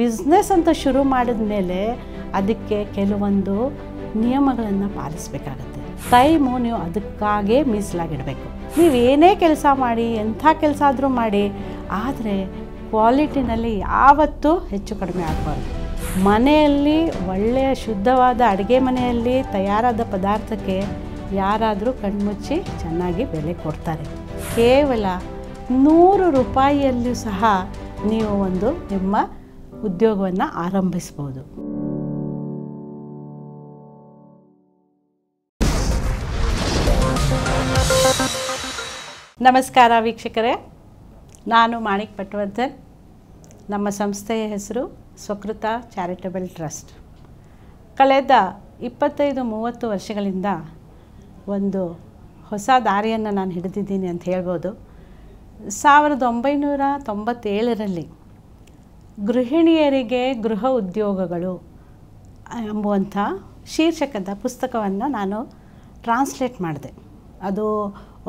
business ಅಂತ ಶುರು ಮಾಡಿದ ಮೇಲೆ ಅದಕ್ಕೆ ಕೆಲವೊಂದು ನಿಯಮಗಳನ್ನು ಪಾಲಿಸಬೇಕಾಗುತ್ತೆ ಟೈಮು ನೀವು ಅದಕ್ಕಾಗೇ ಮೀಸಲಾಗಿಡಬೇಕು ನೀವೇನೇ ಕೆಲಸ ಮಾಡಿ ಎಂಥ ಕೆಲಸ ಆದರೂ ಮಾಡಿ ಆದರೆ ಕ್ವಾಲಿಟಿನಲ್ಲಿ ಯಾವತ್ತೂ ಹೆಚ್ಚು ಕಡಿಮೆ ಆಗಬಾರ್ದು ಮನೆಯಲ್ಲಿ ಒಳ್ಳೆಯ ಶುದ್ಧವಾದ ಅಡುಗೆ ಮನೆಯಲ್ಲಿ ತಯಾರಾದ ಪದಾರ್ಥಕ್ಕೆ ಯಾರಾದರೂ ಕಣ್ಮುಚ್ಚಿ ಚೆನ್ನಾಗಿ ಬೆಲೆ ಕೊಡ್ತಾರೆ ಕೇವಲ ನೂರು ರೂಪಾಯಿಯಲ್ಲೂ ಸಹ ನೀವು ಒಂದು ನಿಮ್ಮ ಉದ್ಯೋಗವನ್ನು ಆರಂಭಿಸ್ಬೋದು ನಮಸ್ಕಾರ ವೀಕ್ಷಕರೇ ನಾನು ಮಾಣಿಕ್ ಪಟ್ವರ್ಧನ್ ನಮ್ಮ ಸಂಸ್ಥೆಯ ಹೆಸರು ಸ್ವಕೃತ ಚಾರಿಟಬಲ್ ಟ್ರಸ್ಟ್ ಕಳೆದ ಇಪ್ಪತ್ತೈದು ಮೂವತ್ತು ವರ್ಷಗಳಿಂದ ಒಂದು ಹೊಸ ದಾರಿಯನ್ನು ನಾನು ಹಿಡಿದಿದ್ದೀನಿ ಅಂತ ಹೇಳ್ಬೋದು ಸಾವಿರದ ಒಂಬೈನೂರ ತೊಂಬತ್ತೇಳರಲ್ಲಿ ಗೃಹಿಣಿಯರಿಗೆ ಗೃಹ ಉದ್ಯೋಗಗಳು ಎಂಬುವಂಥ ಶೀರ್ಷಕದ ಪುಸ್ತಕವನ್ನು ನಾನು ಟ್ರಾನ್ಸ್ಲೇಟ್ ಮಾಡಿದೆ ಅದು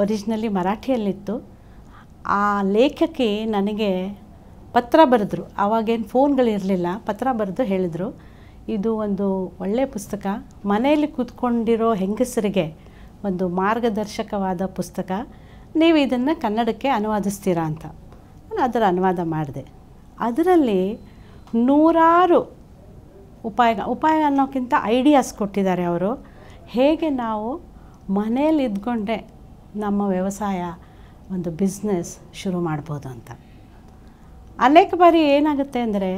ಒರಿಜಿನಲಿ ಮರಾಠಿಯಲ್ಲಿತ್ತು ಆ ಲೇಖಕಿ ನನಗೆ ಪತ್ರ ಬರೆದ್ರು ಆವಾಗೇನು ಫೋನ್ಗಳಿರಲಿಲ್ಲ ಪತ್ರ ಬರೆದು ಹೇಳಿದರು ಇದು ಒಂದು ಒಳ್ಳೆಯ ಪುಸ್ತಕ ಮನೆಯಲ್ಲಿ ಕೂತ್ಕೊಂಡಿರೋ ಹೆಂಗಸರಿಗೆ ಒಂದು ಮಾರ್ಗದರ್ಶಕವಾದ ಪುಸ್ತಕ ನೀವು ಇದನ್ನು ಕನ್ನಡಕ್ಕೆ ಅನುವಾದಿಸ್ತೀರಾ ಅಂತ ನಾನು ಅದರ ಅನುವಾದ ಮಾಡಿದೆ ಅದರಲ್ಲಿ ನೂರಾರು ಉಪಾಯ ಉಪಾಯ ಅನ್ನೋಕ್ಕಿಂತ ಐಡಿಯಾಸ್ ಕೊಟ್ಟಿದ್ದಾರೆ ಅವರು ಹೇಗೆ ನಾವು ಮನೇಲಿ ಇದ್ಕೊಂಡೆ ನಮ್ಮ ವ್ಯವಸಾಯ ಒಂದು ಬಿಸ್ನೆಸ್ ಶುರು ಮಾಡ್ಬೋದು ಅಂತ ಅನೇಕ ಬಾರಿ ಏನಾಗುತ್ತೆ ಅಂದರೆ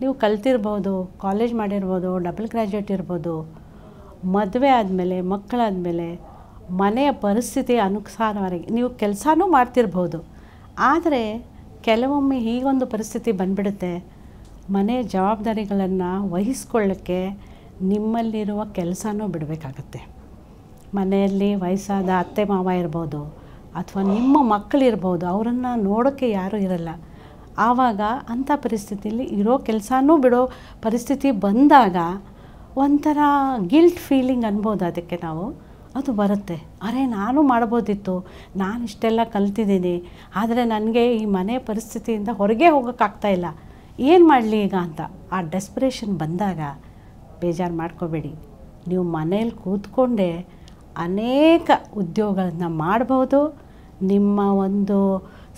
ನೀವು ಕಲ್ತಿರ್ಬೋದು ಕಾಲೇಜ್ ಮಾಡಿರ್ಬೋದು ಡಬಲ್ ಗ್ರ್ಯಾಜುಯೇಟ್ ಇರ್ಬೋದು ಮದುವೆ ಆದಮೇಲೆ ಮಕ್ಕಳಾದಮೇಲೆ ಮನೆಯ ಪರಿಸ್ಥಿತಿ ಅನುಸಾರವಾಗಿ ನೀವು ಕೆಲಸನೂ ಮಾಡ್ತಿರ್ಬೋದು ಆದರೆ ಕೆಲವೊಮ್ಮೆ ಹೀಗೊಂದು ಪರಿಸ್ಥಿತಿ ಬಂದ್ಬಿಡುತ್ತೆ ಮನೆ ಜವಾಬ್ದಾರಿಗಳನ್ನು ವಹಿಸ್ಕೊಳ್ಳೋಕ್ಕೆ ನಿಮ್ಮಲ್ಲಿರುವ ಕೆಲಸನೂ ಬಿಡಬೇಕಾಗತ್ತೆ ಮನೆಯಲ್ಲಿ ವಯಸ್ಸಾದ ಅತ್ತೆ ಮಾವ ಇರ್ಬೋದು ಅಥವಾ ನಿಮ್ಮ ಮಕ್ಕಳಿರ್ಬೋದು ಅವರನ್ನು ನೋಡೋಕ್ಕೆ ಯಾರೂ ಇರಲ್ಲ ಆವಾಗ ಅಂಥ ಪರಿಸ್ಥಿತಿಯಲ್ಲಿ ಇರೋ ಕೆಲಸನೂ ಬಿಡೋ ಪರಿಸ್ಥಿತಿ ಬಂದಾಗ ಒಂಥರ ಗಿಲ್ಟ್ ಫೀಲಿಂಗ್ ಅನ್ಬೋದು ಅದಕ್ಕೆ ನಾವು ಅದು ಬರುತ್ತೆ ಅರೆ ನಾನು ಮಾಡ್ಬೋದಿತ್ತು ನಾನು ಇಷ್ಟೆಲ್ಲ ಕಲ್ತಿದ್ದೀನಿ ಆದರೆ ನನಗೆ ಈ ಮನೆ ಪರಿಸ್ಥಿತಿಯಿಂದ ಹೊರಗೆ ಹೋಗೋಕ್ಕಾಗ್ತಾಯಿಲ್ಲ ಏನು ಮಾಡಲಿ ಈಗ ಅಂತ ಆ ಡೆಸ್ಪ್ರೇಷನ್ ಬಂದಾಗ ಬೇಜಾರು ಮಾಡ್ಕೋಬೇಡಿ ನೀವು ಮನೇಲಿ ಕೂತ್ಕೊಂಡೇ ಅನೇಕ ಉದ್ಯೋಗಗಳನ್ನ ಮಾಡ್ಬೋದು ನಿಮ್ಮ ಒಂದು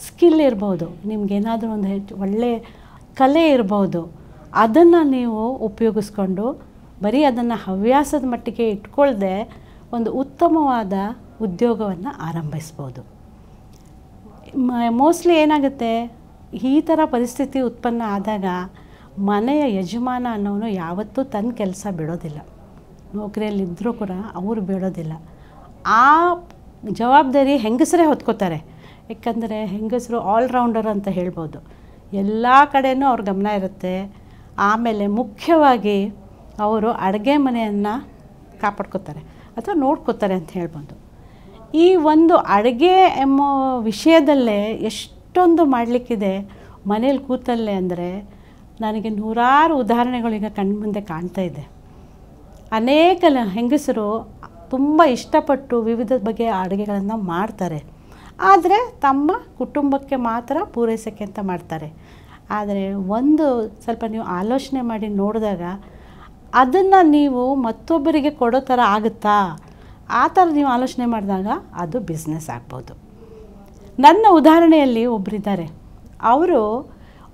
ಸ್ಕಿಲ್ ಇರ್ಬೋದು ನಿಮಗೇನಾದರೂ ಒಂದು ಹೆಚ್ಚು ಒಳ್ಳೆ ಕಲೆ ಇರ್ಬೋದು ಅದನ್ನು ನೀವು ಉಪಯೋಗಿಸ್ಕೊಂಡು ಬರೀ ಅದನ್ನು ಹವ್ಯಾಸದ ಮಟ್ಟಿಗೆ ಇಟ್ಕೊಳ್ಳದೆ ಒಂದು ಉತ್ತಮವಾದ ಉದ್ಯೋಗವನ್ನು ಆರಂಭಿಸ್ಬೋದು ಮೋಸ್ಟ್ಲಿ ಏನಾಗುತ್ತೆ ಈ ಥರ ಪರಿಸ್ಥಿತಿ ಉತ್ಪನ್ನ ಆದಾಗ ಮನೆಯ ಯಜಮಾನ ಅನ್ನೋನು ಯಾವತ್ತೂ ತನ್ನ ಕೆಲಸ ಬಿಡೋದಿಲ್ಲ ನೌಕರಿಯಲ್ಲಿದ್ದರೂ ಕೂಡ ಅವರು ಬಿಡೋದಿಲ್ಲ ಆ ಜವಾಬ್ದಾರಿ ಹೆಂಗಸರೇ ಹೊತ್ಕೋತಾರೆ ಯಾಕಂದರೆ ಹೆಂಗಸರು ಆಲ್ರೌಂಡರ್ ಅಂತ ಹೇಳ್ಬೋದು ಎಲ್ಲ ಕಡೆಯೂ ಅವ್ರ ಗಮನ ಇರುತ್ತೆ ಆಮೇಲೆ ಮುಖ್ಯವಾಗಿ ಅವರು ಅಡುಗೆ ಮನೆಯನ್ನು ಕಾಪಾಡ್ಕೋತಾರೆ ಅಥವಾ ನೋಡ್ಕೋತಾರೆ ಅಂತ ಹೇಳ್ಬೋದು ಈ ಒಂದು ಅಡುಗೆ ಎಂಬೋ ವಿಷಯದಲ್ಲೇ ಎಷ್ಟೊಂದು ಮಾಡಲಿಕ್ಕಿದೆ ಮನೇಲಿ ಕೂತಲ್ಲೇ ಅಂದರೆ ನನಗೆ ನೂರಾರು ಉದಾಹರಣೆಗಳು ಈಗ ಕಣ್ಣು ಮುಂದೆ ಕಾಣ್ತಾ ಇದೆ ಅನೇಕ ಹೆಂಗಸರು ತುಂಬ ಇಷ್ಟಪಟ್ಟು ವಿವಿಧ ಬಗೆಯ ಅಡುಗೆಗಳನ್ನು ಮಾಡ್ತಾರೆ ಆದರೆ ತಮ್ಮ ಕುಟುಂಬಕ್ಕೆ ಮಾತ್ರ ಪೂರೈಸೋಕ್ಕೆ ಅಂತ ಮಾಡ್ತಾರೆ ಆದರೆ ಒಂದು ಸ್ವಲ್ಪ ನೀವು ಆಲೋಚನೆ ಮಾಡಿ ನೋಡಿದಾಗ ಅದನ್ನು ನೀವು ಮತ್ತೊಬ್ಬರಿಗೆ ಕೊಡೋ ಥರ ಆಗುತ್ತಾ ಆ ಥರ ನೀವು ಆಲೋಚನೆ ಮಾಡಿದಾಗ ಅದು ಬಿಸ್ನೆಸ್ ಆಗ್ಬೋದು ನನ್ನ ಉದಾಹರಣೆಯಲ್ಲಿ ಒಬ್ಬರಿದ್ದಾರೆ ಅವರು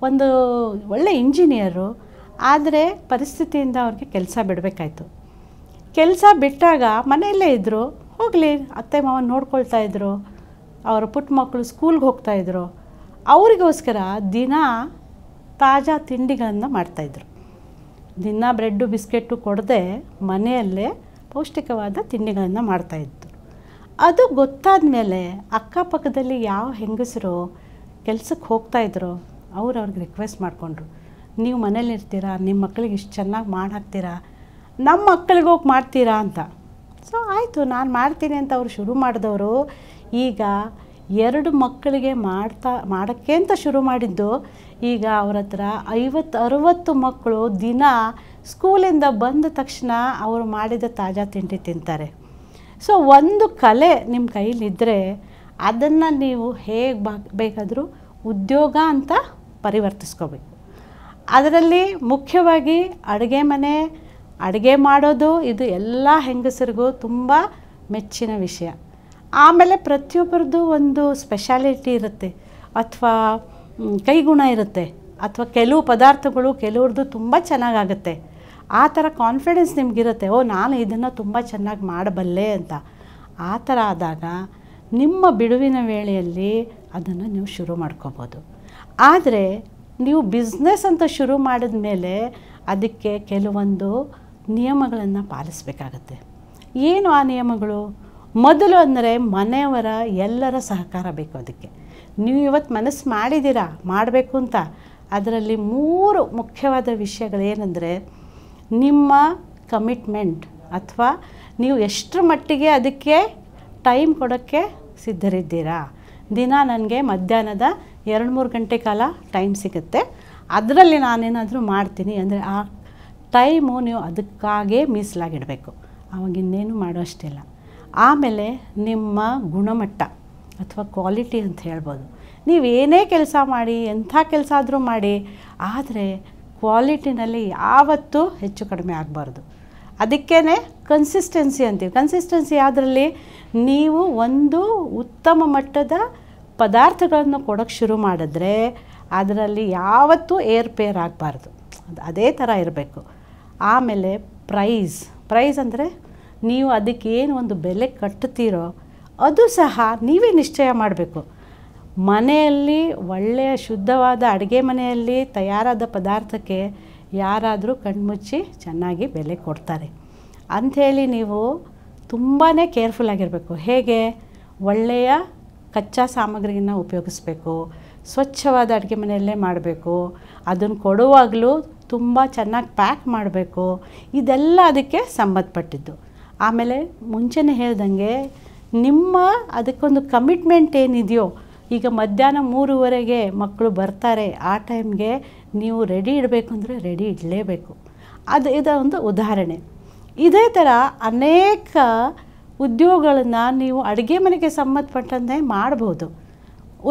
ಒಂದು ಒಳ್ಳೆ ಇಂಜಿನಿಯರು ಆದರೆ ಪರಿಸ್ಥಿತಿಯಿಂದ ಅವ್ರಿಗೆ ಕೆಲಸ ಬಿಡಬೇಕಾಯ್ತು ಕೆಲಸ ಬಿಟ್ಟಾಗ ಮನೆಯಲ್ಲೇ ಇದ್ದರು ಹೋಗಲಿ ಅತ್ತೆ ಮಾವ ನೋಡ್ಕೊಳ್ತಾ ಇದ್ದರು ಅವರ ಪುಟ್ಟ ಮಕ್ಕಳು ಸ್ಕೂಲ್ಗೆ ಹೋಗ್ತಾಯಿದ್ರು ಅವರಿಗೋಸ್ಕರ ದಿನ ತಾಜಾ ತಿಂಡಿಗಳನ್ನು ಮಾಡ್ತಾಯಿದ್ರು ದಿನ ಬ್ರೆಡ್ಡು ಬಿಸ್ಕೆಟ್ಟು ಕೊಡದೆ ಮನೆಯಲ್ಲೇ ಪೌಷ್ಟಿಕವಾದ ತಿಂಡಿಗಳನ್ನು ಮಾಡ್ತಾಯಿತ್ತು ಅದು ಗೊತ್ತಾದ ಮೇಲೆ ಅಕ್ಕಪಕ್ಕದಲ್ಲಿ ಯಾವ ಹೆಂಗಸರು ಕೆಲಸಕ್ಕೆ ಹೋಗ್ತಾಯಿದ್ರು ಅವ್ರು ಅವ್ರಿಗೆ ರಿಕ್ವೆಸ್ಟ್ ಮಾಡಿಕೊಂಡ್ರು ನೀವು ಮನೇಲಿರ್ತೀರಾ ನಿಮ್ಮ ಮಕ್ಕಳಿಗೆ ಇಷ್ಟು ಚೆನ್ನಾಗಿ ಮಾಡಿ ಹಾಕ್ತೀರಾ ನಮ್ಮ ಮಕ್ಕಳಿಗೋಗಿ ಮಾಡ್ತೀರಾ ಅಂತ ಸೊ ಆಯಿತು ನಾನು ಮಾಡ್ತೀನಿ ಅಂತ ಅವರು ಶುರು ಮಾಡಿದವರು ಈಗ ಎರಡು ಮಕ್ಕಳಿಗೆ ಮಾಡ್ತಾ ಮಾಡೋಕ್ಕೆ ಅಂತ ಶುರು ಮಾಡಿದ್ದು ಈಗ ಅವ್ರ ಹತ್ರ ಐವತ್ತು ಅರುವತ್ತು ಮಕ್ಕಳು ದಿನ ಸ್ಕೂಲಿಂದ ಬಂದ ತಕ್ಷಣ ಅವರು ಮಾಡಿದ ತಾಜಾ ತಿಂಡಿ ತಿಂತಾರೆ ಸೊ ಒಂದು ಕಲೆ ನಿಮ್ಮ ಕೈಲಿದ್ದರೆ ಅದನ್ನು ನೀವು ಹೇಗೆ ಬೇಕಾದರೂ ಉದ್ಯೋಗ ಅಂತ ಪರಿವರ್ತಿಸ್ಕೋಬೇಕು ಅದರಲ್ಲಿ ಮುಖ್ಯವಾಗಿ ಅಡುಗೆ ಮನೆ ಅಡುಗೆ ಮಾಡೋದು ಇದು ಎಲ್ಲ ಹೆಂಗಸರಿಗೂ ತುಂಬ ಮೆಚ್ಚಿನ ವಿಷಯ ಆಮೇಲೆ ಪ್ರತಿಯೊಬ್ಬರದ್ದು ಒಂದು ಸ್ಪೆಷಾಲಿಟಿ ಇರುತ್ತೆ ಅಥವಾ ಕೈಗುಣ ಇರುತ್ತೆ ಅಥವಾ ಕೆಲವು ಪದಾರ್ಥಗಳು ಕೆಲವ್ರದ್ದು ತುಂಬ ಚೆನ್ನಾಗಾಗುತ್ತೆ ಆ ಥರ ಕಾನ್ಫಿಡೆನ್ಸ್ ನಿಮಗಿರುತ್ತೆ ಓ ನಾನು ಇದನ್ನು ತುಂಬ ಚೆನ್ನಾಗಿ ಮಾಡಬಲ್ಲೆ ಅಂತ ಆ ಥರ ಆದಾಗ ನಿಮ್ಮ ಬಿಡುವಿನ ವೇಳೆಯಲ್ಲಿ ಅದನ್ನು ನೀವು ಶುರು ಮಾಡ್ಕೋಬೋದು ಆದರೆ ನೀವು ಬಿಸ್ನೆಸ್ ಅಂತ ಶುರು ಮಾಡಿದ ಮೇಲೆ ಅದಕ್ಕೆ ಕೆಲವೊಂದು ನಿಯಮಗಳನ್ನು ಪಾಲಿಸಬೇಕಾಗತ್ತೆ ಏನು ಆ ನಿಯಮಗಳು ಮೊದಲು ಅಂದರೆ ಮನೆಯವರ ಎಲ್ಲರ ಸಹಕಾರ ಬೇಕು ಅದಕ್ಕೆ ನೀವು ಇವತ್ತು ಮನಸ್ಸು ಮಾಡಿದ್ದೀರಾ ಮಾಡಬೇಕು ಅಂತ ಅದರಲ್ಲಿ ಮೂರು ಮುಖ್ಯವಾದ ವಿಷಯಗಳೇನೆಂದರೆ ನಿಮ್ಮ ಕಮಿಟ್ಮೆಂಟ್ ಅಥವಾ ನೀವು ಎಷ್ಟರ ಮಟ್ಟಿಗೆ ಅದಕ್ಕೆ ಟೈಮ್ ಕೊಡೋಕ್ಕೆ ಸಿದ್ಧರಿದ್ದೀರಾ ದಿನ ನನಗೆ ಮಧ್ಯಾಹ್ನದ ಎರಡು ಮೂರು ಗಂಟೆ ಕಾಲ ಟೈಮ್ ಸಿಗುತ್ತೆ ಅದರಲ್ಲಿ ನಾನೇನಾದರೂ ಮಾಡ್ತೀನಿ ಅಂದರೆ ಆ ಟೈಮು ನೀವು ಅದಕ್ಕಾಗೇ ಮೀಸಲಾಗಿಡಬೇಕು ಅವಾಗ ಇನ್ನೇನು ಮಾಡೋ ಆಮೇಲೆ ನಿಮ್ಮ ಗುಣಮಟ್ಟ ಅಥವಾ ಕ್ವಾಲಿಟಿ ಅಂತ ಹೇಳ್ಬೋದು ನೀವೇನೇ ಕೆಲಸ ಮಾಡಿ ಎಂಥ ಕೆಲಸ ಆದರೂ ಮಾಡಿ ಆದರೆ ಕ್ವಾಲಿಟಿನಲ್ಲಿ ಯಾವತ್ತೂ ಹೆಚ್ಚು ಕಡಿಮೆ ಆಗಬಾರ್ದು ಅದಕ್ಕೇ ಕನ್ಸಿಸ್ಟೆನ್ಸಿ ಅಂತೀವಿ ಕನ್ಸಿಸ್ಟೆನ್ಸಿ ಅದರಲ್ಲಿ ನೀವು ಒಂದು ಉತ್ತಮ ಮಟ್ಟದ ಪದಾರ್ಥಗಳನ್ನು ಕೊಡೋಕ್ಕೆ ಶುರು ಮಾಡಿದ್ರೆ ಅದರಲ್ಲಿ ಯಾವತ್ತೂ ಏರ್ಪೇರ್ ಆಗಬಾರ್ದು ಅದು ಅದೇ ಥರ ಇರಬೇಕು ಆಮೇಲೆ ಪ್ರೈಸ್ ಪ್ರೈಸ್ ಅಂದರೆ ನೀವು ಅದಕ್ಕೆ ಏನು ಒಂದು ಬೆಲೆ ಕಟ್ಟುತ್ತೀರೋ ಅದು ಸಹ ನೀವೇ ನಿಶ್ಚಯ ಮಾಡಬೇಕು ಮನೆಯಲ್ಲಿ ಒಳ್ಳೆಯ ಶುದ್ಧವಾದ ಅಡುಗೆ ಮನೆಯಲ್ಲಿ ತಯಾರಾದ ಪದಾರ್ಥಕ್ಕೆ ಯಾರಾದರೂ ಕಣ್ಮುಚ್ಚಿ ಚೆನ್ನಾಗಿ ಬೆಲೆ ಕೊಡ್ತಾರೆ ಅಂಥೇಳಿ ನೀವು ತುಂಬಾ ಕೇರ್ಫುಲ್ ಆಗಿರಬೇಕು ಹೇಗೆ ಒಳ್ಳೆಯ ಕಚ್ಚಾ ಸಾಮಗ್ರಿಯನ್ನು ಉಪಯೋಗಿಸ್ಬೇಕು ಸ್ವಚ್ಛವಾದ ಅಡುಗೆ ಮನೆಯಲ್ಲೇ ಮಾಡಬೇಕು ಅದನ್ನು ಕೊಡುವಾಗಲೂ ತುಂಬ ಚೆನ್ನಾಗಿ ಪ್ಯಾಕ್ ಮಾಡಬೇಕು ಇದೆಲ್ಲ ಅದಕ್ಕೆ ಸಂಬಂಧಪಟ್ಟಿದ್ದು ಆಮೇಲೆ ಮುಂಚೆನೇ ಹೇಳ್ದಂಗೆ ನಿಮ್ಮ ಅದಕ್ಕೊಂದು ಕಮಿಟ್ಮೆಂಟ್ ಏನಿದೆಯೋ ಈಗ ಮಧ್ಯಾಹ್ನ ಮೂರುವರೆಗೆ ಮಕ್ಕಳು ಬರ್ತಾರೆ ಆ ಟೈಮ್ಗೆ ನೀವು ರೆಡಿ ಇಡಬೇಕು ಅಂದರೆ ರೆಡಿ ಇಡಲೇಬೇಕು ಅದು ಇದೊಂದು ಒಂದು ಉದಾಹರಣೆ ಇದೇ ಥರ ಅನೇಕ ಉದ್ಯೋಗಗಳನ್ನು ನೀವು ಅಡುಗೆ ಮನೆಗೆ ಸಂಬಂಧಪಟ್ಟಂತೆ ಮಾಡ್ಬೋದು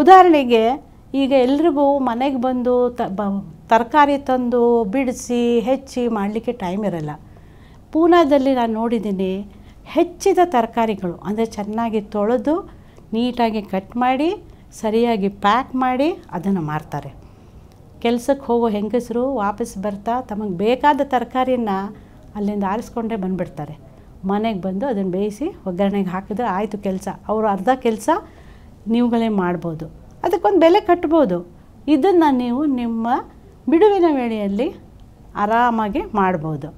ಉದಾಹರಣೆಗೆ ಈಗ ಎಲ್ರಿಗೂ ಮನೆಗೆ ಬಂದು ತ ತರಕಾರಿ ತಂದು ಬಿಡಿಸಿ ಹೆಚ್ಚಿ ಮಾಡಲಿಕ್ಕೆ ಟೈಮ್ ಇರಲ್ಲ ಪೂನಾದಲ್ಲಿ ನಾನು ನೋಡಿದ್ದೀನಿ ಹೆಚ್ಚಿದ ತರಕಾರಿಗಳು ಅಂದರೆ ಚೆನ್ನಾಗಿ ತೊಳೆದು ನೀಟಾಗಿ ಕಟ್ ಮಾಡಿ ಸರಿಯಾಗಿ ಪ್ಯಾಕ್ ಮಾಡಿ ಅದನ್ನು ಮಾರ್ತಾರೆ ಕೆಲಸಕ್ಕೆ ಹೋಗೋ ಹೆಂಗಸರು ವಾಪಸ್ ಬರ್ತಾ ತಮಗೆ ಬೇಕಾದ ತರಕಾರಿನ ಅಲ್ಲಿಂದ ಆರಿಸ್ಕೊಂಡೇ ಬಂದುಬಿಡ್ತಾರೆ ಮನೆಗೆ ಬಂದು ಅದನ್ನು ಬೇಯಿಸಿ ಒಗ್ಗರಣೆಗೆ ಹಾಕಿದ್ರೆ ಆಯಿತು ಕೆಲಸ ಅವರು ಅರ್ಧ ಕೆಲಸ ನೀವುಗಳೇ ಮಾಡ್ಬೋದು ಅದಕ್ಕೊಂದು ಬೆಲೆ ಕಟ್ಬೋದು ಇದನ್ನು ನೀವು ನಿಮ್ಮ ಬಿಡುವಿನ ವೇಳೆಯಲ್ಲಿ ಆರಾಮಾಗಿ ಮಾಡ್ಬೋದು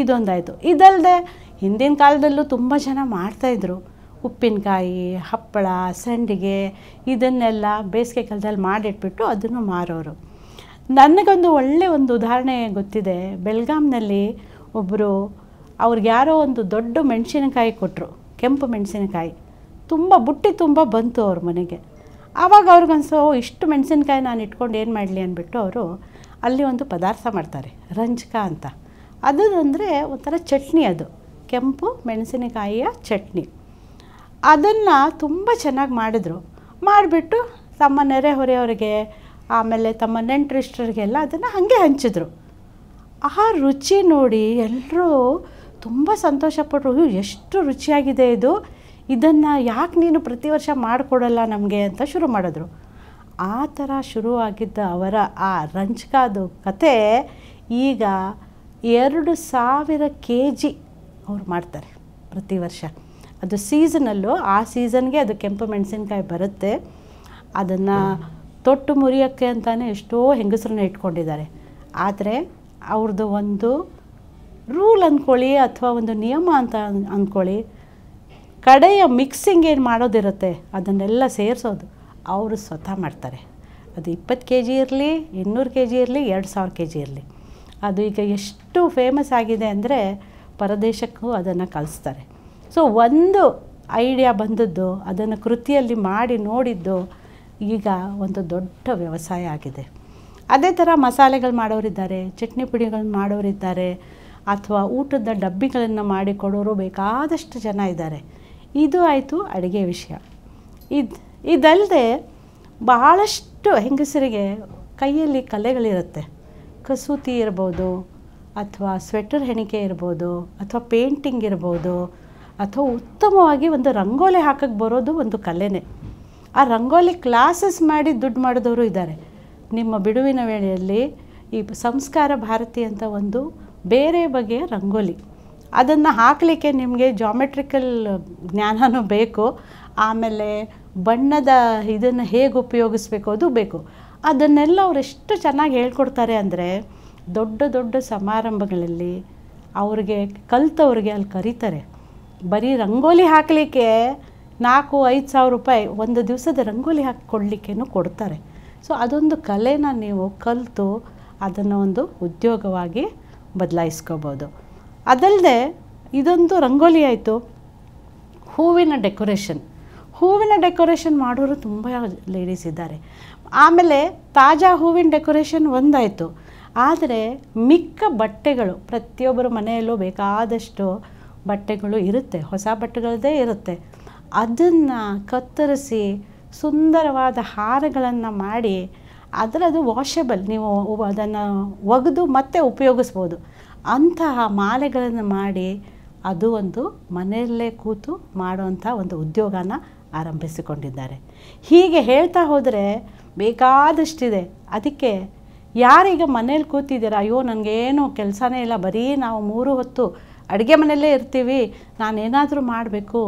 ಇದೊಂದಾಯಿತು ಇದಲ್ಲದೆ ಹಿಂದಿನ ಕಾಲದಲ್ಲೂ ತುಂಬ ಜನ ಮಾಡ್ತಾಯಿದ್ರು ಉಪ್ಪಿನಕಾಯಿ ಹಪ್ಪಳ ಸಂಡಿಗೆ ಇದನ್ನೆಲ್ಲ ಬೇಸಿಗೆ ಕಾಲದಲ್ಲಿ ಮಾಡಿಟ್ಬಿಟ್ಟು ಅದನ್ನು ಮಾರೋರು ನನಗೊಂದು ಒಳ್ಳೆಯ ಒಂದು ಉದಾಹರಣೆ ಗೊತ್ತಿದೆ ಬೆಳಗಾಂನಲ್ಲಿ ಒಬ್ಬರು ಅವ್ರಿಗೆ ಯಾರೋ ಒಂದು ದೊಡ್ಡ ಮೆಣಸಿನಕಾಯಿ ಕೊಟ್ಟರು ಕೆಂಪು ಮೆಣಸಿನಕಾಯಿ ತುಂಬ ಬುಟ್ಟಿ ತುಂಬ ಬಂತು ಅವ್ರ ಮನೆಗೆ ಆವಾಗ ಅವ್ರಿಗನ್ಸೋ ಇಷ್ಟು ಮೆಣಸಿನಕಾಯಿ ನಾನು ಇಟ್ಕೊಂಡು ಏನು ಮಾಡಲಿ ಅಂದ್ಬಿಟ್ಟು ಅವರು ಅಲ್ಲಿ ಒಂದು ಪದಾರ್ಥ ಮಾಡ್ತಾರೆ ರಂಜಕ ಅಂತ ಅದು ಅಂದರೆ ಒಂಥರ ಚಟ್ನಿ ಅದು ಕೆಂಪು ಮೆಣಸಿನಕಾಯಿಯ ಚಟ್ನಿ ಅದನ್ನು ತುಂಬ ಚೆನ್ನಾಗಿ ಮಾಡಿದರು ಮಾಡಿಬಿಟ್ಟು ತಮ್ಮ ನೆರೆಹೊರೆಯವರಿಗೆ ಆಮೇಲೆ ತಮ್ಮ ನೆಂಟರಿಷ್ಟರಿಗೆಲ್ಲ ಅದನ್ನು ಹಾಗೆ ಹಂಚಿದ್ರು ಆ ರುಚಿ ನೋಡಿ ಎಲ್ಲರೂ ತುಂಬ ಸಂತೋಷಪಟ್ಟರು ಎಷ್ಟು ರುಚಿಯಾಗಿದೆ ಇದು ಇದನ್ನು ಯಾಕೆ ನೀನು ಪ್ರತಿ ವರ್ಷ ಮಾಡಿಕೊಡಲ್ಲ ನಮಗೆ ಅಂತ ಶುರು ಮಾಡಿದ್ರು ಆ ಥರ ಶುರುವಾಗಿದ್ದ ಅವರ ಆ ರಂಜ್ಕಾದು ಕತೆ ಈಗ ಎರಡು ಸಾವಿರ ಕೆ ಜಿ ಅವ್ರು ಮಾಡ್ತಾರೆ ಪ್ರತಿ ವರ್ಷ ಅದು ಸೀಸನಲ್ಲು ಆ ಸೀಸನ್ಗೆ ಅದು ಕೆಂಪು ಮೆಣಸಿನ್ಕಾಯಿ ಬರುತ್ತೆ ಅದನ್ನು ತೊಟ್ಟು ಮುರಿಯೋಕ್ಕೆ ಅಂತಲೇ ಎಷ್ಟೋ ಹೆಂಗಸರನ್ನ ಇಟ್ಕೊಂಡಿದ್ದಾರೆ ಆದರೆ ಅವ್ರದ್ದು ಒಂದು ರೂಲ್ ಅಂದ್ಕೊಳ್ಳಿ ಅಥವಾ ಒಂದು ನಿಯಮ ಅಂತ ಅಂದ್ಕೊಳ್ಳಿ ಕಡೆಯ ಮಿಕ್ಸಿಂಗ್ ಏನು ಮಾಡೋದಿರುತ್ತೆ ಅದನ್ನೆಲ್ಲ ಸೇರಿಸೋದು ಅವರು ಸ್ವತಃ ಮಾಡ್ತಾರೆ ಅದು ಇಪ್ಪತ್ತು ಕೆ ಜಿ ಇರಲಿ ಇನ್ನೂರು ಕೆ ಜಿ ಇರಲಿ ಎರಡು ಸಾವಿರ ಕೆ ಜಿ ಇರಲಿ ಅದು ಈಗ ಎಷ್ಟು ಫೇಮಸ್ ಆಗಿದೆ ಅಂದರೆ ಪರದೇಶಕ್ಕೂ ಅದನ್ನು ಕಲಿಸ್ತಾರೆ ಸೊ ಒಂದು ಐಡಿಯಾ ಬಂದದ್ದು ಅದನ್ನು ಕೃತಿಯಲ್ಲಿ ಮಾಡಿ ನೋಡಿದ್ದು ಈಗ ಒಂದು ದೊಡ್ಡ ವ್ಯವಸಾಯ ಆಗಿದೆ ಅದೇ ಥರ ಮಸಾಲೆಗಳು ಮಾಡೋರಿದ್ದಾರೆ ಚಟ್ನಿ ಪುಡಿಗಳು ಮಾಡೋರಿದ್ದಾರೆ ಅಥವಾ ಊಟದ ಡಬ್ಬಿಗಳನ್ನು ಮಾಡಿ ಬೇಕಾದಷ್ಟು ಜನ ಇದ್ದಾರೆ ಇದು ಆಯಿತು ಅಡುಗೆ ವಿಷಯ ಇದು ಇದಲ್ಲದೆ ಬಹಳಷ್ಟು ಹೆಂಗಸರಿಗೆ ಕೈಯಲ್ಲಿ ಕಲೆಗಳಿರುತ್ತೆ ಕಸೂತಿ ಇರ್ಬೋದು ಅಥವಾ ಸ್ವೆಟರ್ ಹೆಣಿಕೆ ಇರ್ಬೋದು ಅಥವಾ ಪೇಂಟಿಂಗ್ ಇರ್ಬೋದು ಅಥವಾ ಉತ್ತಮವಾಗಿ ಒಂದು ರಂಗೋಲಿ ಹಾಕಕ್ಕೆ ಬರೋದು ಒಂದು ಕಲೆನೇ ಆ ರಂಗೋಲಿ ಕ್ಲಾಸಸ್ ಮಾಡಿ ದುಡ್ಡು ಮಾಡಿದವರು ಇದ್ದಾರೆ ನಿಮ್ಮ ಬಿಡುವಿನ ವೇಳೆಯಲ್ಲಿ ಈ ಸಂಸ್ಕಾರ ಭಾರತಿ ಅಂತ ಒಂದು ಬೇರೆ ಬಗೆಯ ರಂಗೋಲಿ ಅದನ್ನು ಹಾಕಲಿಕ್ಕೆ ನಿಮಗೆ ಜಾಮೆಟ್ರಿಕಲ್ ಜ್ಞಾನವೂ ಬೇಕು ಆಮೇಲೆ ಬಣ್ಣದ ಇದನ್ನು ಹೇಗೆ ಉಪಯೋಗಿಸ್ಬೇಕು ಅದು ಬೇಕು ಅದನ್ನೆಲ್ಲ ಎಷ್ಟು ಚೆನ್ನಾಗಿ ಹೇಳ್ಕೊಡ್ತಾರೆ ಅಂದರೆ ದೊಡ್ಡ ದೊಡ್ಡ ಸಮಾರಂಭಗಳಲ್ಲಿ ಅವ್ರಿಗೆ ಕಲಿತವ್ರಿಗೆ ಅಲ್ಲಿ ಕರೀತಾರೆ ಬರೀ ರಂಗೋಲಿ ಹಾಕಲಿಕ್ಕೆ ನಾಲ್ಕು ಐದು ಸಾವಿರ ರೂಪಾಯಿ ಒಂದು ದಿವಸದ ರಂಗೋಲಿ ಹಾಕಿಕೊಡ್ಲಿಕ್ಕೇನು ಕೊಡ್ತಾರೆ ಸೊ ಅದೊಂದು ಕಲೆನ ನೀವು ಕಲಿತು ಅದನ್ನು ಒಂದು ಉದ್ಯೋಗವಾಗಿ ಬದಲಾಯಿಸ್ಕೋಬೋದು ಅದಲ್ಲದೆ ಇದೊಂದು ರಂಗೋಲಿ ಆಯಿತು ಹೂವಿನ ಡೆಕೋರೇಷನ್ ಹೂವಿನ ಡೆಕೋರೇಷನ್ ಮಾಡೋರು ತುಂಬ ಲೇಡೀಸ್ ಇದ್ದಾರೆ ಆಮೇಲೆ ತಾಜಾ ಹೂವಿನ ಡೆಕೋರೇಷನ್ ಒಂದಾಯಿತು ಆದರೆ ಮಿಕ್ಕ ಬಟ್ಟೆಗಳು ಪ್ರತಿಯೊಬ್ಬರ ಮನೆಯಲ್ಲೂ ಬೇಕಾದಷ್ಟು ಬಟ್ಟೆಗಳು ಇರುತ್ತೆ ಹೊಸ ಬಟ್ಟೆಗಳದ್ದೇ ಇರುತ್ತೆ ಅದನ್ನು ಕತ್ತರಿಸಿ ಸುಂದರವಾದ ಹಾರಗಳನ್ನು ಮಾಡಿ ಅದರದು ವಾಷಬಲ್ ನೀವು ಅದನ್ನು ಒಗೆದು ಮತ್ತೆ ಉಪಯೋಗಿಸ್ಬೋದು ಅಂತಹ ಮಾಲೆಗಳನ್ನು ಮಾಡಿ ಅದು ಒಂದು ಮನೆಯಲ್ಲೇ ಕೂತು ಮಾಡುವಂಥ ಒಂದು ಉದ್ಯೋಗನ ಆರಂಭಿಸಿಕೊಂಡಿದ್ದಾರೆ ಹೀಗೆ ಹೇಳ್ತಾ ಹೋದರೆ ಬೇಕಾದಷ್ಟಿದೆ ಅದಕ್ಕೆ ಯಾರೀಗ ಮನೇಲಿ ಕೂತಿದ್ದೀರಾ ಅಯ್ಯೋ ನನಗೇನು ಕೆಲಸನೇ ಇಲ್ಲ ಬರೀ ನಾವು ಮೂರು ಹೊತ್ತು ಅಡುಗೆ ಮನೆಯಲ್ಲೇ ಇರ್ತೀವಿ ನಾನೇನಾದರೂ ಮಾಡಬೇಕು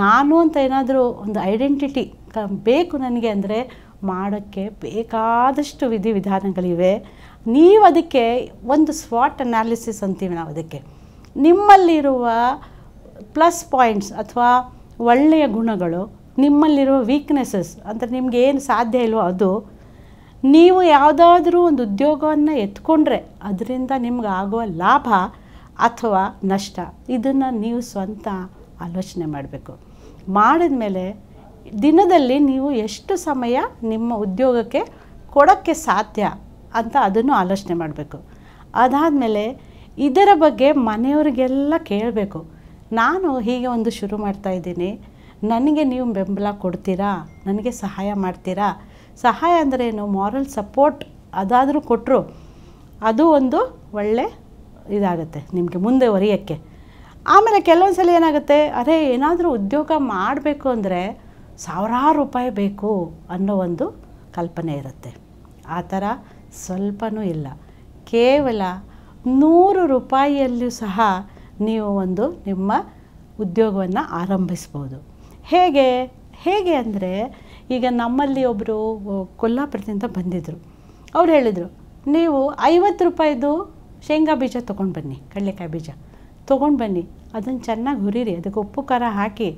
ನಾನು ಅಂತ ಏನಾದರೂ ಒಂದು ಐಡೆಂಟಿಟಿ ಕ ಬೇಕು ನನಗೆ ಅಂದರೆ ಮಾಡೋಕ್ಕೆ ಬೇಕಾದಷ್ಟು ವಿಧಿವಿಧಾನಗಳಿವೆ ನೀವು ಅದಕ್ಕೆ ಒಂದು ಸ್ವಾಟ್ ಅನಾಲಿಸಿಸ್ ಅಂತೀವಿ ನಾವು ಅದಕ್ಕೆ ನಿಮ್ಮಲ್ಲಿರುವ ಪ್ಲಸ್ ಪಾಯಿಂಟ್ಸ್ ಅಥವಾ ಒಳ್ಳೆಯ ಗುಣಗಳು ನಿಮ್ಮಲ್ಲಿರುವ ವೀಕ್ನೆಸಸ್ ಅಂದರೆ ನಿಮ್ಗೆ ಏನು ಸಾಧ್ಯ ಇಲ್ವೋ ಅದು ನೀವು ಯಾವುದಾದ್ರೂ ಒಂದು ಉದ್ಯೋಗವನ್ನು ಎತ್ಕೊಂಡ್ರೆ ಅದರಿಂದ ನಿಮ್ಗೆ ಆಗುವ ಲಾಭ ಅಥವಾ ನಷ್ಟ ಇದನ್ನು ನೀವು ಸ್ವಂತ ಆಲೋಚನೆ ಮಾಡಬೇಕು ಮಾಡಿದ ಮೇಲೆ ದಿನದಲ್ಲಿ ನೀವು ಎಷ್ಟು ಸಮಯ ನಿಮ್ಮ ಉದ್ಯೋಗಕ್ಕೆ ಕೊಡೋಕ್ಕೆ ಸಾಧ್ಯ ಅಂತ ಅದನ್ನು ಆಲೋಚನೆ ಮಾಡಬೇಕು ಅದಾದಮೇಲೆ ಇದರ ಬಗ್ಗೆ ಮನೆಯವರಿಗೆಲ್ಲ ಕೇಳಬೇಕು ನಾನು ಹೀಗೆ ಒಂದು ಶುರು ಮಾಡ್ತಾಯಿದ್ದೀನಿ ನನಗೆ ನೀವು ಬೆಂಬಲ ಕೊಡ್ತೀರಾ ನನಗೆ ಸಹಾಯ ಮಾಡ್ತೀರಾ ಸಹಾಯ ಏನು ಮಾರಲ್ ಸಪೋರ್ಟ್ ಅದಾದರೂ ಕೊಟ್ಟರು ಅದು ಒಂದು ಒಳ್ಳೆ ಇದಾಗುತ್ತೆ ನಿಮಗೆ ಮುಂದೆ ಒರೆಯೋಕ್ಕೆ ಆಮೇಲೆ ಕೆಲವೊಂದು ಸಲ ಏನಾಗುತ್ತೆ ಅದೇ ಏನಾದರೂ ಉದ್ಯೋಗ ಮಾಡಬೇಕು ಅಂದರೆ ಸಾವಿರಾರು ರೂಪಾಯಿ ಬೇಕು ಅನ್ನೋ ಒಂದು ಕಲ್ಪನೆ ಇರುತ್ತೆ ಆ ಥರ ಸ್ವಲ್ಪನೂ ಇಲ್ಲ ಕೇವಲ ನೂರು ರೂಪಾಯಿಯಲ್ಲೂ ಸಹ ನೀವು ಒಂದು ನಿಮ್ಮ ಉದ್ಯೋಗವನ್ನು ಆರಂಭಿಸ್ಬೋದು ಹೇಗೆ ಹೇಗೆ ಅಂದರೆ ಈಗ ನಮ್ಮಲ್ಲಿ ಒಬ್ಬರು ಕೊಲ್ಲಾಪುರದಿಂದ ಬಂದಿದ್ದರು ಅವ್ರು ಹೇಳಿದರು ನೀವು ಐವತ್ತು ರೂಪಾಯಿದು ಶೇಂಗಾ ಬೀಜ ತೊಗೊಂಡು ಬನ್ನಿ ಕಡಲೆಕಾಯಿ ಬೀಜ ತೊಗೊಂಡು ಬನ್ನಿ ಅದನ್ನು ಚೆನ್ನಾಗಿ ಹುರಿರಿ ಅದಕ್ಕೆ ಉಪ್ಪು ಖಾರ ಹಾಕಿ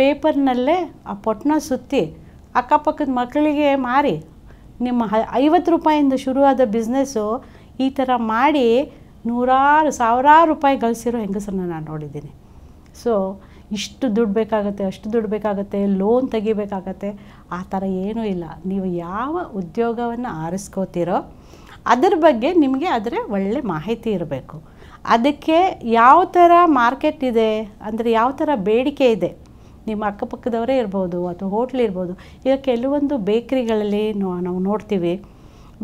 ಪೇಪರ್ನಲ್ಲೇ ಆ ಪೊಟ್ನ ಸುತ್ತಿ ಅಕ್ಕಪಕ್ಕದ ಮಕ್ಕಳಿಗೆ ಮಾರಿ ನಿಮ್ಮ ಹ ಐವತ್ತು ರೂಪಾಯಿಂದ ಶುರುವಾದ ಬಿಸ್ನೆಸ್ಸು ಈ ಥರ ಮಾಡಿ ನೂರಾರು ಸಾವಿರಾರು ರೂಪಾಯಿ ಗಳಿಸಿರೋ ಹೆಂಗಸರನ್ನ ನಾನು ನೋಡಿದ್ದೀನಿ ಸೊ ಇಷ್ಟು ದುಡ್ಡು ಬೇಕಾಗುತ್ತೆ ಅಷ್ಟು ದುಡ್ಡು ಬೇಕಾಗುತ್ತೆ ಲೋನ್ ತೆಗಿಬೇಕಾಗತ್ತೆ ಆ ಥರ ಏನೂ ಇಲ್ಲ ನೀವು ಯಾವ ಉದ್ಯೋಗವನ್ನು ಆರಿಸ್ಕೋತೀರೋ ಅದರ ಬಗ್ಗೆ ನಿಮಗೆ ಅದರ ಒಳ್ಳೆ ಮಾಹಿತಿ ಇರಬೇಕು ಅದಕ್ಕೆ ಯಾವ ಥರ ಮಾರ್ಕೆಟ್ ಇದೆ ಅಂದರೆ ಯಾವ ಥರ ಬೇಡಿಕೆ ಇದೆ ನಿಮ್ಮ ಅಕ್ಕಪಕ್ಕದವರೇ ಇರ್ಬೋದು ಅಥವಾ ಹೋಟ್ಲ್ ಇರ್ಬೋದು ಈಗ ಕೆಲವೊಂದು ಬೇಕ್ರಿಗಳಲ್ಲಿ ನಾವು ನೋಡ್ತೀವಿ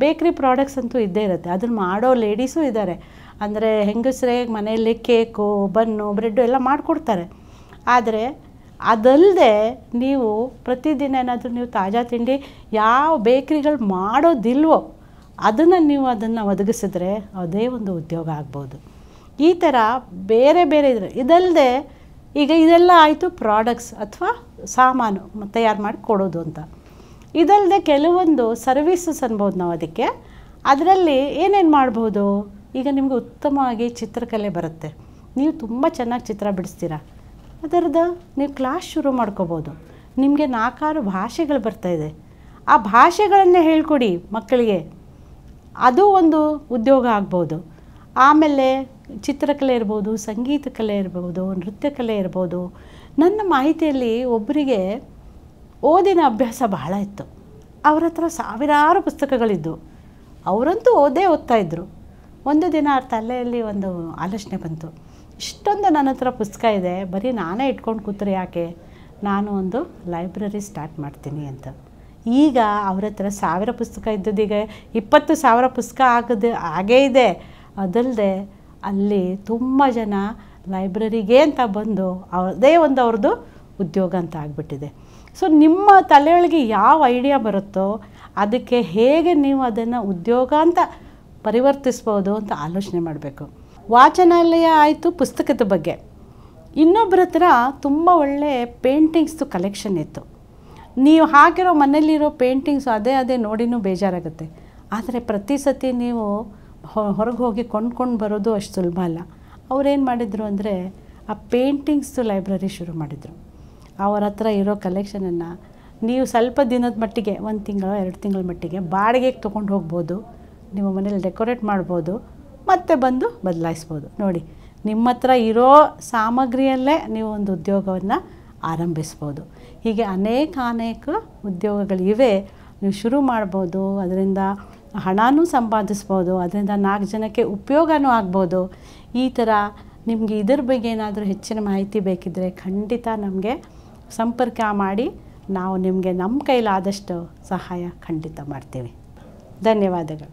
ಬೇಕ್ರಿ ಪ್ರಾಡಕ್ಟ್ಸ್ ಅಂತೂ ಇದ್ದೇ ಇರುತ್ತೆ ಅದನ್ನು ಮಾಡೋ ಲೇಡೀಸೂ ಇದ್ದಾರೆ ಅಂದರೆ ಹೆಂಗಸ್ರೇ ಮನೆಯಲ್ಲಿ ಕೇಕು ಬನ್ನು ಬ್ರೆಡ್ಡು ಎಲ್ಲ ಮಾಡಿಕೊಡ್ತಾರೆ ಆದರೆ ಅದಲ್ಲದೆ ನೀವು ಪ್ರತಿದಿನ ಏನಾದರೂ ನೀವು ತಾಜಾ ತಿಂಡಿ ಯಾವ ಬೇಕ್ರಿಗಳು ಮಾಡೋದಿಲ್ವೋ ಅದನ್ನು ನೀವು ಅದನ್ನು ಒದಗಿಸಿದ್ರೆ ಅದೇ ಒಂದು ಉದ್ಯೋಗ ಆಗ್ಬೋದು ಈ ಥರ ಬೇರೆ ಬೇರೆ ಇದ್ರೆ ಇದಲ್ಲದೆ ಈಗ ಇದೆಲ್ಲ ಆಯಿತು ಪ್ರಾಡಕ್ಟ್ಸ್ ಅಥವಾ ಸಾಮಾನು ತಯಾರು ಮಾಡಿ ಕೊಡೋದು ಅಂತ ಇದಲ್ಲದೆ ಕೆಲವೊಂದು ಸರ್ವೀಸಸ್ ಅನ್ಬೋದು ನಾವು ಅದಕ್ಕೆ ಅದರಲ್ಲಿ ಏನೇನು ಮಾಡ್ಬೋದು ಈಗ ನಿಮಗೆ ಉತ್ತಮವಾಗಿ ಚಿತ್ರಕಲೆ ಬರುತ್ತೆ ನೀವು ತುಂಬ ಚೆನ್ನಾಗಿ ಚಿತ್ರ ಬಿಡಿಸ್ತೀರಾ ಅದರದ್ದು ನೀವು ಕ್ಲಾಸ್ ಶುರು ಮಾಡ್ಕೋಬೋದು ನಿಮಗೆ ನಾಲ್ಕಾರು ಭಾಷೆಗಳು ಬರ್ತಾಯಿದೆ ಆ ಭಾಷೆಗಳನ್ನು ಹೇಳ್ಕೊಡಿ ಮಕ್ಕಳಿಗೆ ಅದು ಒಂದು ಉದ್ಯೋಗ ಆಗ್ಬೋದು ಆಮೇಲೆ ಚಿತ್ರಕಲೆ ಇರ್ಬೋದು ಸಂಗೀತ ಕಲೆ ಇರ್ಬೋದು ನೃತ್ಯ ಕಲೆ ಇರ್ಬೋದು ನನ್ನ ಮಾಹಿತಿಯಲ್ಲಿ ಒಬ್ಬರಿಗೆ ಓದಿನ ಅಭ್ಯಾಸ ಬಹಳ ಇತ್ತು ಅವ್ರ ಹತ್ರ ಸಾವಿರಾರು ಪುಸ್ತಕಗಳಿದ್ದವು ಅವರಂತೂ ಓದೇ ಓದ್ತಾಯಿದ್ರು ಒಂದು ದಿನ ಅವ್ರ ತಲೆಯಲ್ಲಿ ಒಂದು ಆಲೋಚನೆ ಬಂತು ಇಷ್ಟೊಂದು ನನ್ನ ಹತ್ರ ಪುಸ್ತಕ ಇದೆ ಬರೀ ನಾನೇ ಇಟ್ಕೊಂಡು ಕೂತ್ರೆ ಯಾಕೆ ನಾನು ಒಂದು ಲೈಬ್ರರಿ ಸ್ಟಾರ್ಟ್ ಮಾಡ್ತೀನಿ ಅಂತ ಈಗ ಅವ್ರ ಹತ್ರ ಸಾವಿರ ಪುಸ್ತಕ ಇದ್ದದೀಗ ಇಪ್ಪತ್ತು ಸಾವಿರ ಪುಸ್ತಕ ಆಗದೆ ಹಾಗೇ ಇದೆ ಅದಲ್ಲದೆ ಅಲ್ಲಿ ತುಂಬ ಜನ ಲೈಬ್ರರಿಗೆ ಅಂತ ಬಂದು ಅದೇ ಒಂದು ಅವ್ರದ್ದು ಉದ್ಯೋಗ ಅಂತ ಆಗಿಬಿಟ್ಟಿದೆ ಸೊ ನಿಮ್ಮ ತಲೆಯೊಳಗೆ ಯಾವ ಐಡಿಯಾ ಬರುತ್ತೋ ಅದಕ್ಕೆ ಹೇಗೆ ನೀವು ಅದನ್ನು ಉದ್ಯೋಗ ಅಂತ ಪರಿವರ್ತಿಸ್ಬೋದು ಅಂತ ಆಲೋಚನೆ ಮಾಡಬೇಕು ವಾಚನಾಲಯ ಆಯಿತು ಪುಸ್ತಕದ ಬಗ್ಗೆ ಇನ್ನೊಬ್ಬರ ಹತ್ರ ತುಂಬ ಒಳ್ಳೆ ಪೇಂಟಿಂಗ್ಸ್ದು ಕಲೆಕ್ಷನ್ ಇತ್ತು ನೀವು ಹಾಕಿರೋ ಮನೆಯಲ್ಲಿರೋ ಪೇಂಟಿಂಗ್ಸು ಅದೇ ಅದೇ ನೋಡಿನೂ ಬೇಜಾರಾಗುತ್ತೆ ಆದರೆ ಪ್ರತಿ ಸತಿ ನೀವು ಹೊರಗೆ ಹೋಗಿ ಕೊಂಡ್ಕೊಂಡು ಬರೋದು ಅಷ್ಟು ಸುಲಭ ಅಲ್ಲ ಅವ್ರೇನು ಮಾಡಿದರು ಅಂದರೆ ಆ ಪೇಂಟಿಂಗ್ಸ್ದು ಲೈಬ್ರರಿ ಶುರು ಮಾಡಿದರು ಅವರ ಹತ್ರ ಇರೋ ಕಲೆಕ್ಷನನ್ನು ನೀವು ಸ್ವಲ್ಪ ದಿನದ ಮಟ್ಟಿಗೆ ಒಂದು ತಿಂಗಳು ಎರಡು ತಿಂಗಳ ಮಟ್ಟಿಗೆ ಬಾಡಿಗೆಗೆ ತೊಗೊಂಡು ಹೋಗ್ಬೋದು ನಿಮ್ಮ ಮನೇಲಿ ಡೆಕೋರೇಟ್ ಮಾಡ್ಬೋದು ಮತ್ತೆ ಬಂದು ಬದಲಾಯಿಸ್ಬೋದು ನೋಡಿ ನಿಮ್ಮ ಹತ್ರ ಇರೋ ಸಾಮಗ್ರಿಯಲ್ಲೇ ನೀವು ಒಂದು ಉದ್ಯೋಗವನ್ನು ಆರಂಭಿಸ್ಬೋದು ಹೀಗೆ ಅನೇಕ ಅನೇಕ ಉದ್ಯೋಗಗಳಿವೆ ನೀವು ಶುರು ಮಾಡ್ಬೋದು ಅದರಿಂದ ಹಣನೂ ಸಂಪಾದಿಸ್ಬೋದು ಅದರಿಂದ ನಾಲ್ಕು ಜನಕ್ಕೆ ಉಪಯೋಗನೂ ಆಗ್ಬೋದು ಈ ಥರ ನಿಮಗೆ ಇದ್ರ ಬಗ್ಗೆ ಏನಾದರೂ ಹೆಚ್ಚಿನ ಮಾಹಿತಿ ಬೇಕಿದ್ದರೆ ಖಂಡಿತ ನಮಗೆ ಸಂಪರ್ಕ ಮಾಡಿ ನಾವು ನಿಮಗೆ ನಮ್ಮ ಕೈಲಾದಷ್ಟು ಸಹಾಯ ಖಂಡಿತ ಮಾಡ್ತೀವಿ ಧನ್ಯವಾದಗಳು